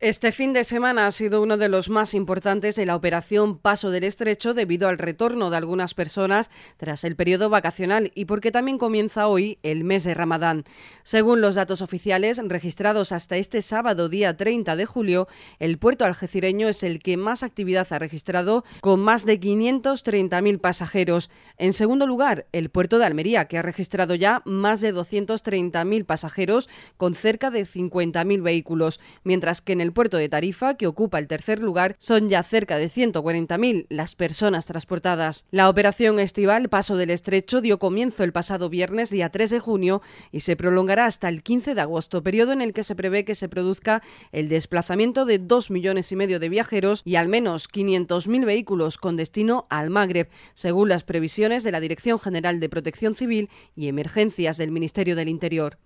Este fin de semana ha sido uno de los más importantes de la operación Paso del Estrecho debido al retorno de algunas personas tras el periodo vacacional y porque también comienza hoy el mes de Ramadán. Según los datos oficiales registrados hasta este sábado día 30 de julio, el puerto algecireño es el que más actividad ha registrado con más de 530.000 pasajeros. En segundo lugar, el puerto de Almería, que ha registrado ya más de 230.000 pasajeros con cerca de 50.000 vehículos, mientras que en el el puerto de Tarifa, que ocupa el tercer lugar, son ya cerca de 140.000 las personas transportadas. La operación estival Paso del Estrecho dio comienzo el pasado viernes, día 3 de junio, y se prolongará hasta el 15 de agosto, periodo en el que se prevé que se produzca el desplazamiento de 2 millones y medio de viajeros y al menos 500.000 vehículos con destino al Magreb, según las previsiones de la Dirección General de Protección Civil y Emergencias del Ministerio del Interior.